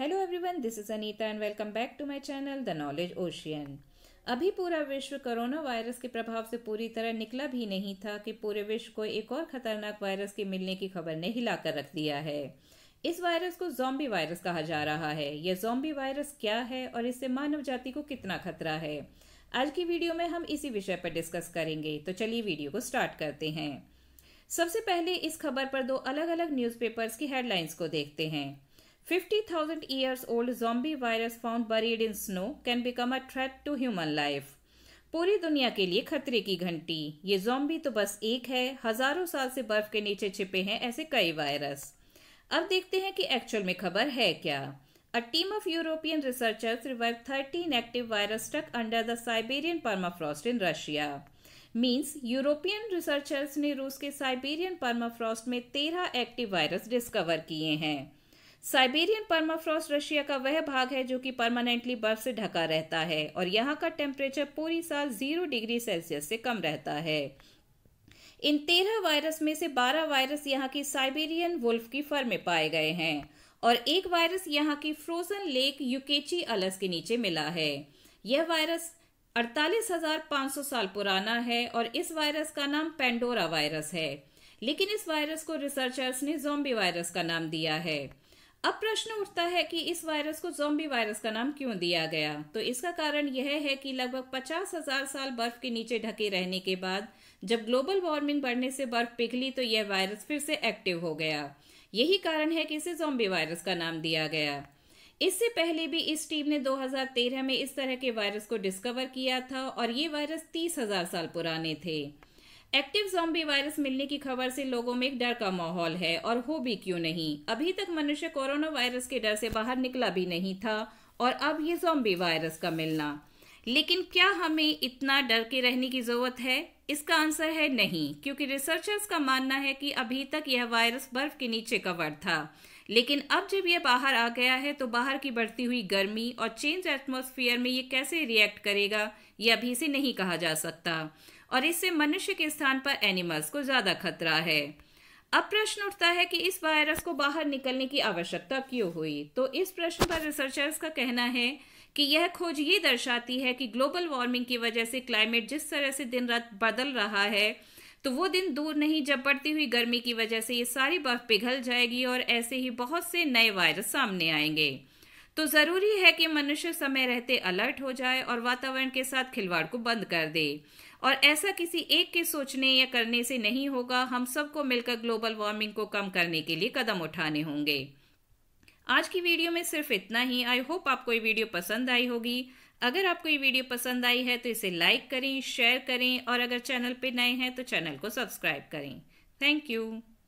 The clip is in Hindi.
Hello everyone this is Anita and welcome back to my channel the knowledge ocean अभी पूरा विश्व कोरोना वायरस के प्रभाव से पूरी तरह निकला भी नहीं था कि पूरे विश्व को एक और खतरनाक वायरस के मिलने की खबर ने हिलाकर रख दिया है इस वायरस को जॉम्बी वायरस कहा जा रहा है यह जॉम्बी वायरस क्या है और इससे मानव जाति को कितना खतरा है आज की वीडियो में हम इसी विषय पर डिस्कस करेंगे तो चलिए वीडियो को स्टार्ट करते हैं सबसे पहले इस खबर पर दो अलग अलग न्यूज़पेपर्स की हेडलाइंस को देखते हैं 50,000 years old zombie virus found buried in snow can become a threat to human life. पूरी दुनिया के लिए खतरे की घंटी ये जोम्बी तो बस एक है हजारों साल से बर्फ के नीचे छिपे हैं ऐसे कई वायरस अब देखते हैं कि एक्चुअल में खबर है क्या a team of European researchers revive 13 active virus stuck under the Siberian permafrost in Russia means European researchers ने रूस के साइबेरियन परमाफ्रॉस्ट में 13 एक्टिव वायरस डिस्कवर किए हैं साइबेरियन परमाफ्रॉस्ट रशिया का वह भाग है जो कि परमानेंटली बर्फ से ढका रहता है और यहाँ का टेम्परेचर पूरी साल जीरो डिग्री सेल्सियस से कम रहता है इन तेरह वायरस में से बारह वायरस यहाँ की साइबेरियन वुल्फ की फर में पाए गए हैं और एक वायरस यहाँ की फ्रोजन लेक यूकेची अलस के नीचे मिला है यह वायरस 48,500 साल पुराना है और इस वायरस का नाम पेंडोरा वायरस है लेकिन इस वायरस को रिसर्चर्स ने जोम्बी वायरस का नाम दिया है अब प्रश्न उठता है कि इस वायरस को जोम्बी वायरस का नाम क्यों दिया गया तो इसका कारण यह है कि लगभग पचास हजार साल बर्फ के नीचे ढके रहने के बाद जब ग्लोबल वार्मिंग बढ़ने से बर्फ पिघली तो यह वायरस फिर से एक्टिव हो गया यही कारण है कि इसे जोम्बी वायरस का नाम दिया गया इससे पहले भी इस टीम ने 2013 में इस तरह के वायरस को डिस्कवर किया था और ये वायरस तीस हजार साल पुराने थे एक्टिव जोम्बी वायरस मिलने की खबर से लोगों में एक डर का माहौल है और हो भी क्यों नहीं अभी तक मनुष्य कोरोना वायरस के डर से बाहर निकला भी नहीं था और अब ये जोम्बी वायरस का मिलना लेकिन क्या हमें इतना डर के रहने की ज़रूरत है इसका आंसर है नहीं क्योंकि रिसर्चर्स का मानना है कि अभी तक यह वायरस बर्फ के नीचे कवर था लेकिन अब जब यह बाहर आ गया है तो बाहर की बढ़ती हुई गर्मी और चेंज एटमोस्फियर में ये कैसे रिएक्ट करेगा यह अभी से नहीं कहा जा सकता और इससे मनुष्य के स्थान पर एनिमल्स को ज़्यादा खतरा है अब प्रश्न उठता है कि इस वायरस को बाहर निकलने की आवश्यकता क्यों हुई तो इस प्रश्न पर रिसर्चर्स का कहना है कि यह खोज ये दर्शाती है कि ग्लोबल वार्मिंग की वजह से क्लाइमेट जिस तरह से दिन रात बदल रहा है तो वो दिन दूर नहीं जब बढ़ती हुई गर्मी की वजह से ये सारी बर्फ पिघल जाएगी और ऐसे ही बहुत से नए वायरस सामने आएंगे तो ज़रूरी है कि मनुष्य समय रहते अलर्ट हो जाए और वातावरण के साथ खिलवाड़ को बंद कर दे और ऐसा किसी एक के सोचने या करने से नहीं होगा हम सबको मिलकर ग्लोबल वार्मिंग को कम करने के लिए कदम उठाने होंगे आज की वीडियो में सिर्फ इतना ही आई होप आपको ये वीडियो पसंद आई होगी अगर आपको ये वीडियो पसंद आई है तो इसे लाइक करें शेयर करें और अगर चैनल पर नए हैं तो चैनल को सब्सक्राइब करें थैंक यू